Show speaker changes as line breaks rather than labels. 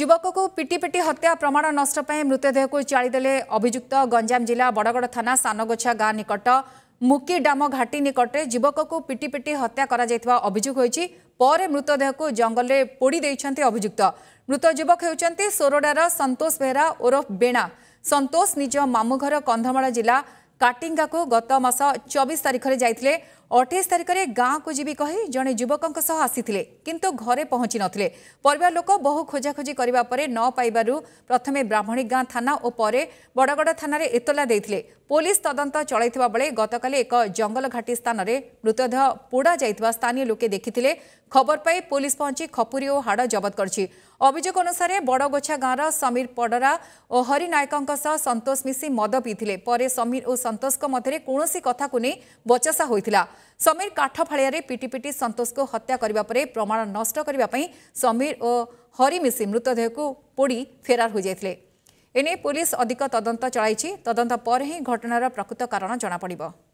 ଯୁବକକୁ ପିଟି ପିଟି ହତ୍ୟା ପ୍ରମାଣ ନଷ୍ଟ ପାଇଁ ମୃତଦେହକୁ ଚାଳିଦେଲେ ଅଭିଯୁକ୍ତ ଗଞ୍ଜାମ ଜିଲ୍ଲା ବଡ଼ଗଡ଼ ଥାନା ସାନଗୋଛା ଗାଁ ନିକଟ ମୁକିଡାମ ଘାଟି ନିକଟରେ ଯୁବକକୁ ପିଟି ପିଟି ହତ୍ୟା କରାଯାଇଥିବା ଅଭିଯୋଗ ହୋଇଛି ପରେ ମୃତଦେହକୁ ଜଙ୍ଗଲରେ ପୋଡ଼ି ଦେଇଛନ୍ତି ଅଭିଯୁକ୍ତ ମୃତ ଯୁବକ ହେଉଛନ୍ତି ସୋରଡ଼ାର ସନ୍ତୋଷ ବେହେରା ଓରଫ ବେଣା ସନ୍ତୋଷ ନିଜ ମାମୁଁ ଘର କନ୍ଧମାଳ ଜିଲ୍ଲା କାଟିଙ୍ଗାକୁ ଗତ ମାସ ଚବିଶ ତାରିଖରେ ଯାଇଥିଲେ ଅଠେଇଶ ତାରିଖରେ ଗାଁକୁ ଯିବି କହି ଜଣେ ଯୁବକଙ୍କ ସହ ଆସିଥିଲେ କିନ୍ତୁ ଘରେ ପହଞ୍ଚି ନଥିଲେ ପରିବାର ଲୋକ ବହୁ ଖୋଜାଖୋଜି କରିବା ପରେ ନ ପାଇବାରୁ ପ୍ରଥମେ ବ୍ରାହ୍ମଣୀ ଗାଁ ଥାନା ଓ ପରେ ବଡ଼ଗଡ଼ ଥାନାରେ ଏତଲା ଦେଇଥିଲେ ପୋଲିସ ତଦନ୍ତ ଚଳାଇଥିବା ବେଳେ ଗତକାଲି ଏକ ଜଙ୍ଗଲ ଘାଟି ସ୍ଥାନରେ ମୃତଦେହ ପୋଡ଼ା ଯାଇଥିବା ସ୍ଥାନୀୟ ଲୋକେ ଦେଖିଥିଲେ ଖବର ପାଇ ପୋଲିସ ପହଞ୍ଚି ଖପୁରୀ ଓ ହାଡ଼ ଜବତ କରିଛି অভিজক অনুসারে বড় গোছা গারা समीर পড়ড়া ও হরিनायकଙ୍କ সহ সন্তোষ মিছি মদপি থিলে পরে समीर ও সন্তোষক মতরে কোনোসি কথা কোনি বচাসা হৈতিলা समीर কাঠফাড়িয়ারে পিটিপিটি সন্তোষক হত্যা কৰিব পাৰে প্রমাণ নষ্ট কৰিব পাে समीर ও হরি মিছি মৃতদেহক পঢ়ি ফেরাৰ হৈ যায়tile এনে পুলিশ অধিক তদন্ত চলাইছে তদন্ত পরহে ঘটনাৰ প্রকৃত কাৰণ জানা পঢ়িব